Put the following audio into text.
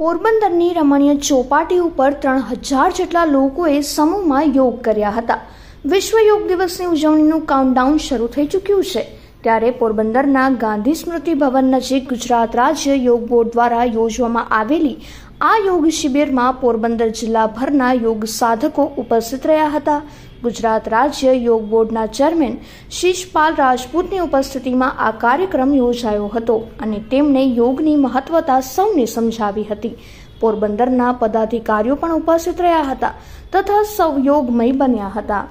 પોરબંદરની રમણીય ચોપાટી ઉપર ત્રણ હજાર જેટલા લોકોએ સમૂહમાં યોગ કર્યા હતા વિશ્વ યોગ દિવસની ઉજવણીનું કાઉન્ટડાઉન શરૂ થઈ ચૂક્યું છે ત્યારે પોરબંદરના ગાંધી સ્મૃતિ ભવન નજીક ગુજરાત રાજ્ય યોગ બોર્ડ દ્વારા યોજવામાં આવેલી આ યોગ શિબિરમાં પોરબંદર જિલ્લાભરના યોગ સાધકો ઉપસ્થિત રહ્યા હતા ગુજરાત રાજ્ય યોગ બોર્ડના ચેરમેન શિષપાલ રાજપૂતની ઉપસ્થિતિમાં આ કાર્યક્રમ યોજાયો હતો અને તેમણે યોગની મહત્વતા સૌને સમજાવી હતી પોરબંદરના પદાધિકારીઓ પણ ઉપસ્થિત રહ્યા હતા તથા સૌ યોગમય બન્યા હતા